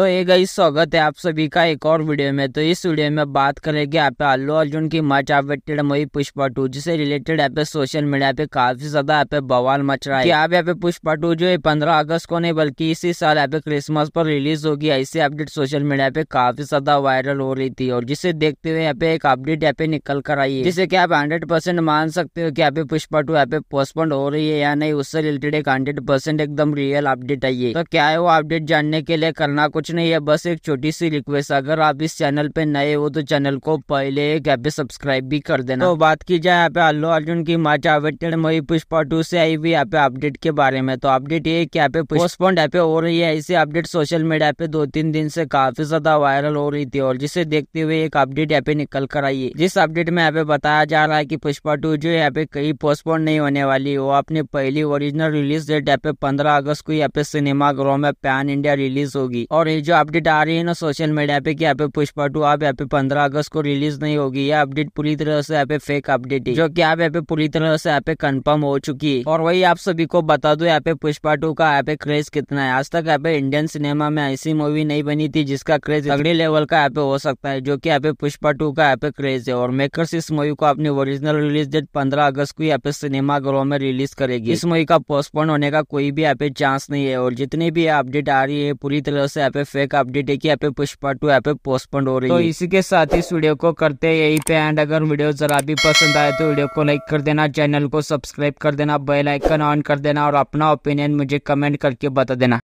तो ये गई स्वागत है आप सभी का एक और वीडियो में तो इस वीडियो में बात करेंगे यहाँ पे अल्लू अर्जुन की मच अवेटेड मई पुष्पा टू जिसे रिलेटेड यहाँ पे सोशल मीडिया पे काफी ज्यादा यहाँ पे बवाल मच रहा है कि आप यहाँ पे पुष्पा टू जो है पंद्रह अगस्त को नहीं बल्कि इसी साल यहाँ पे क्रिसमस पर रिलीज होगी ऐसी अपडेट सोशल मीडिया पे काफी ज्यादा वायरल हो रही थी और जिसे देखते हुए यहाँ पे एक अपडेट यहाँ पे निकल कर आई है जिसे की आप हंड्रेड मान सकते हो की यहाँ पे पुष्पा टू यहाँ पे पोस्टपोन हो रही है या नहीं उससे रिलेटेड एक हंड्रेड एकदम रियल अपडेट आई है तो क्या है वो अपडेट जानने के लिए करना कुछ कुछ नहीं है बस एक छोटी सी रिक्वेस्ट अगर आप इस चैनल पे नए हो तो चैनल को पहले यहाँ पे सब्सक्राइब भी कर देना तो बात की जाए यहाँ पे अल्लू अर्जुन की माच अवेटेड मूवी पुष्पा टू से आई हुई यहाँ पे अपडेट के बारे में तो अपडेट ये की यहाँ पे पोस्टपोन यहाँ पे हो रही है ऐसी अपडेट सोशल मीडिया पे दो तीन दिन से काफी ज्यादा वायरल हो रही थी और जिसे देखते हुए एक अपडेट यहाँ पे निकल कर आई है जिस अपडेट में यहाँ पे बताया जा रहा है की पुष्पा टू जो यहाँ पे कहीं पोस्टपोन नहीं होने वाली वो अपनी पहली ओरिजिनल रिलीज डेट यहाँ पे पंद्रह अगस्त को यहाँ पे सिनेमा ग्रो में पैन इंडिया रिलीज होगी और ये जो अपडेट आ रही है ना सोशल मीडिया पे कि यहाँ पे पुष्पा टू आप यहाँ पे पंद्रह अगस्त को रिलीज नहीं होगी ये अपडेट पूरी तरह से यहाँ पे फेक अपडेट है जो कि आप यहाँ पे पूरी तरह से यहाँ पे कंफर्म हो चुकी है और वही आप सभी को बता दो यहाँ पे पुष्पा टू का यहाँ पे क्रेज कितना है आज तक यहाँ पे इंडियन सिनेमा में ऐसी मूवी नहीं बनी थी जिसका क्रेज अगले लेवल का यहाँ पे हो सकता है जो की यहाँ पे पुष्पा टू का यहाँ पे क्रेज है और मेकर्स इस मूवी को अपनी ओरिजिनल रिलीज डेट पंद्रह अगस्त को यहाँ पे सिनेमा घरों में रिलीज करेगी इस मूवी का पोस्टपोन होने का कोई भी यहाँ पे चांस नहीं है और जितनी भी अपडेट आ रही है पूरी तरह से यहाँ पे पे फेक अपडेट है कि यहाँ पे पुष्पा टू यहाँ पे पोस्टपोन हो रही तो है तो इसी के साथ इस वीडियो को करते हैं यही पे एंड अगर वीडियो जरा भी पसंद आए तो वीडियो को लाइक कर देना चैनल को सब्सक्राइब कर देना बेल आइकन ऑन कर देना और अपना ओपिनियन मुझे कमेंट करके बता देना